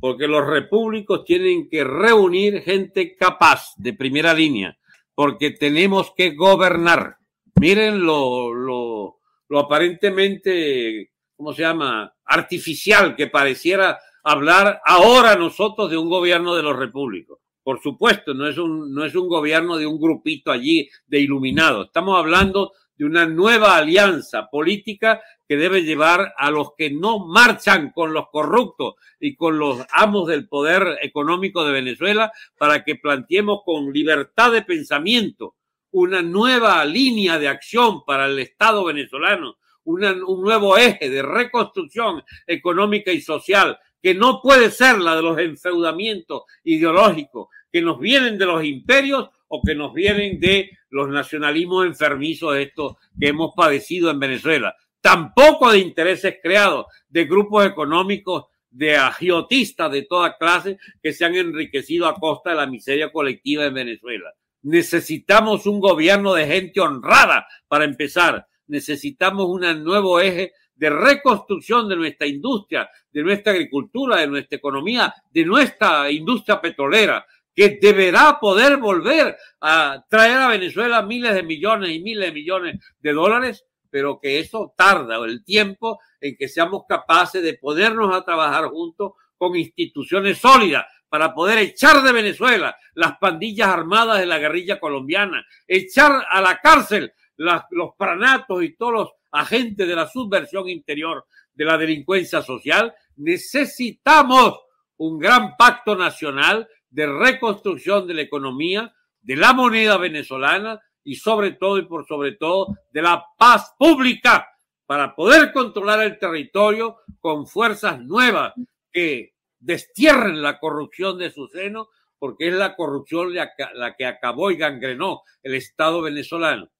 porque los repúblicos tienen que reunir gente capaz de primera línea, porque tenemos que gobernar. Miren lo, lo, aparentemente, ¿cómo se llama? Artificial que pareciera hablar ahora nosotros de un gobierno de los repúblicos. Por supuesto, no es un, no es un gobierno de un grupito allí de iluminados. Estamos hablando de una nueva alianza política que debe llevar a los que no marchan con los corruptos y con los amos del poder económico de Venezuela para que planteemos con libertad de pensamiento una nueva línea de acción para el Estado venezolano, un nuevo eje de reconstrucción económica y social que no puede ser la de los enfeudamientos ideológicos que nos vienen de los imperios o que nos vienen de los nacionalismos enfermizos estos que hemos padecido en Venezuela, tampoco de intereses creados de grupos económicos de agiotistas de toda clase que se han enriquecido a costa de la miseria colectiva en Venezuela. Necesitamos un gobierno de gente honrada para empezar. Necesitamos un nuevo eje de reconstrucción de nuestra industria, de nuestra agricultura, de nuestra economía, de nuestra industria petrolera, que deberá poder volver a traer a Venezuela miles de millones y miles de millones de dólares, pero que eso tarda el tiempo en que seamos capaces de ponernos a trabajar juntos con instituciones sólidas para poder echar de Venezuela las pandillas armadas de la guerrilla colombiana, echar a la cárcel los pranatos y todos los agentes de la subversión interior de la delincuencia social, necesitamos un gran pacto nacional de reconstrucción de la economía, de la moneda venezolana y sobre todo y por sobre todo de la paz pública para poder controlar el territorio con fuerzas nuevas que destierren la corrupción de su seno, porque es la corrupción la que acabó y gangrenó el Estado venezolano.